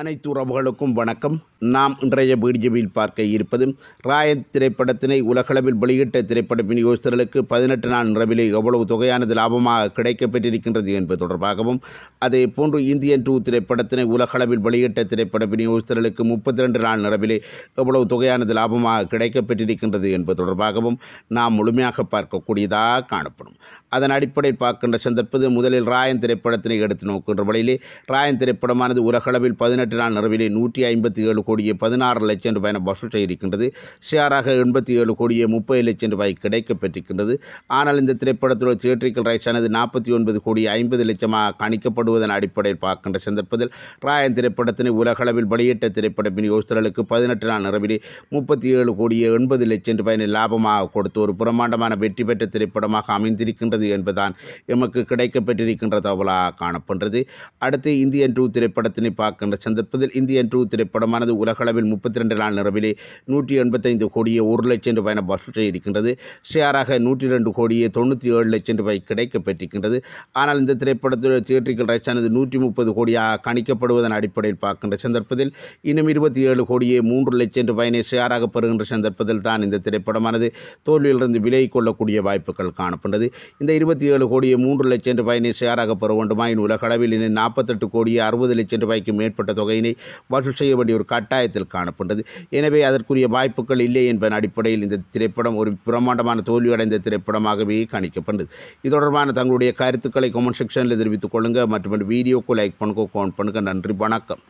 அனைத்து உறவுகளுக்கும் வணக்கம் நாம் இன்றைய வீடியோவில் பார்க்க இருப்பது ராயத் திரைப்படத்தினை உலகளவில் வெளியிட்ட திரைப்பட விநியோகஸ்தர்களுக்கு பதினெட்டு நாள் நிறவிலே எவ்வளவு தொகையானது லாபமாக கிடைக்கப்பெற்றிருக்கின்றது என்பது தொடர்பாகவும் அதே போன்று இந்தியன் டூ திரைப்படத்தினை உலகளவில் வெளியிட்ட திரைப்பட விநியோகஸ்தர்களுக்கு முப்பத்தி ரெண்டு நாள் நிறவிலே எவ்வளவு தொகையானது லாபமாக கிடைக்கப்பெற்றிருக்கின்றது என்பது தொடர்பாகவும் நாம் முழுமையாக பார்க்கக்கூடியதாக காணப்படும் அதன் அடிப்படையில் பார்க்கின்ற சந்தர்ப்பத்தில் முதலில் ராயன் திரைப்படத்தினை எடுத்து நோக்கின்ற வழியிலே ராயன் திரைப்படமானது உலகளவில் பதினெட்டு நாள் நிறவிலே நூற்றி ஐம்பத்தி ஏழு கோடியே பதினாறு லட்சம் ரூபாய் வசூல் செய்திருக்கின்றது ஷேராக எண்பத்தி ஏழு கோடியே முப்பது லட்சம் ரூபாய் பெற்றிருக்கின்றது ஆனால் இந்த திரைப்படத்தில் தியேட்டரிக்கல் ரைட்ஸ் ஆனது நாற்பத்தி ஒன்பது கோடி ஐம்பது லட்சமாக கணிக்கப்படுவதன் அடிப்படையில் பார்க்கின்ற சந்தர்ப்பத்தில் ராயன் திரைப்படத்தினை உலகளவில் வெளியிட்ட திரைப்பட விநியோகஸ்தர்களுக்கு பதினெட்டு நாள் நிறவிலே முப்பத்தி ஏழு கோடியே எண்பது லட்சம் ரூபாயினை லாபமாக கொடுத்து ஒரு பிரமாண்டமான வெற்றி பெற்ற திரைப்படமாக அமைந்திருக்கின்றது உள்ளது என்பதுதான் எமக்கு கிடைக்கப்பட்டிருக்கின்ற தகவலாக காணப்படுறது அடுத்து இந்தியன் டூ திரைப்படத்தினை பார்க்கின்ற சந்தர்ப்பத்தில் இந்தியன் டூ திரைப்படமானது உலகளவில் முப்பத்தி ரெண்டு நாள் நிறவிலே நூற்றி எண்பத்தைந்து கோடியே ஒரு லட்சம் ரூபாயின என இருக்கின்றது ஷேராக நூற்றி ரெண்டு கோடியே தொண்ணூற்றி ஏழு லட்சம் ரூபாய் கிடைக்கப்பட்டிருக்கின்றது ஆனால் இந்த திரைப்படத்தில் தியேட்டரிக்கல் ரைட்ஸானது நூற்றி முப்பது கோடியாக கணிக்கப்படுவதன் அடிப்படையில் பார்க்கின்ற சந்தர்ப்பத்தில் இன்னும் இருபத்தி ஏழு கோடியே மூன்று லட்சம் ரூபாயினை ஷேராக பெறுகின்ற சந்தர்ப்பத்தில் தான் இந்த திரைப்படமானது தோல்வியிலிருந்து விலை கொள்ளக்கூடிய வாய்ப்புகள் காணப்பட்டது இந்த இந்த இருபத்தி ஏழு கோடியே மூன்று லட்சம் ரூபாயினை ஷேராக பெற இன் உலகளவில் இனி நாற்பத்தெட்டு கோடியே அறுபது லட்சம் ரூபாய்க்கு மேற்பட்ட தொகையினை வசூல் செய்ய வேண்டிய ஒரு கட்டாயத்தில் காணப்பட்டது எனவே அதற்குரிய வாய்ப்புகள் இல்லை என்பதன் அடிப்படையில் இந்த திரைப்படம் ஒரு பிரம்மாண்டமான தோல்வியடைந்த திரைப்படமாகவே கணிக்கப்பட்டது இது தொடர்பான தங்களுடைய கருத்துக்களை கமெண்ட் செக்ஷனில் தெரிவித்துக் கொள்ளுங்கள் மற்றும் வீடியோக்கு லைக் பண்ணுங்க கவுண்ட் பண்ணுங்கள் நன்றி வணக்கம்